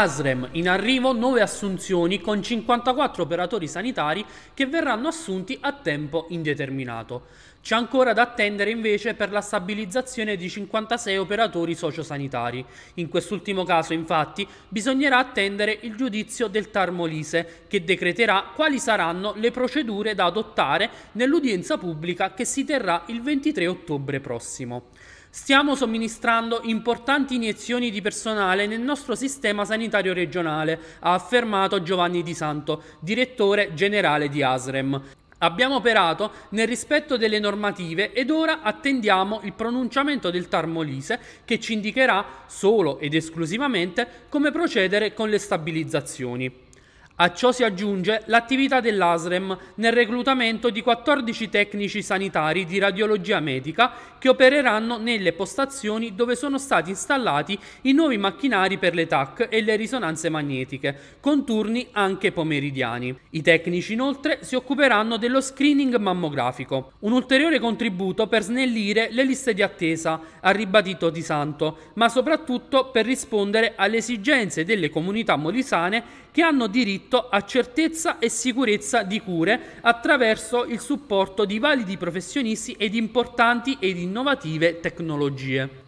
ASREM in arrivo nuove assunzioni con 54 operatori sanitari che verranno assunti a tempo indeterminato. C'è ancora da attendere invece per la stabilizzazione di 56 operatori sociosanitari. In quest'ultimo caso, infatti, bisognerà attendere il giudizio del Tarmolise, che decreterà quali saranno le procedure da adottare nell'udienza pubblica che si terrà il 23 ottobre prossimo. Stiamo somministrando importanti iniezioni di personale nel nostro sistema sanitario regionale, ha affermato Giovanni Di Santo, direttore generale di ASREM. Abbiamo operato nel rispetto delle normative ed ora attendiamo il pronunciamento del TAR che ci indicherà solo ed esclusivamente come procedere con le stabilizzazioni. A ciò si aggiunge l'attività dell'ASREM nel reclutamento di 14 tecnici sanitari di radiologia medica che opereranno nelle postazioni dove sono stati installati i nuovi macchinari per le TAC e le risonanze magnetiche, con turni anche pomeridiani. I tecnici inoltre si occuperanno dello screening mammografico, un ulteriore contributo per snellire le liste di attesa, ha ribadito Di Santo, ma soprattutto per rispondere alle esigenze delle comunità molisane che hanno diritto diritto a certezza e sicurezza di cure attraverso il supporto di validi professionisti ed importanti ed innovative tecnologie.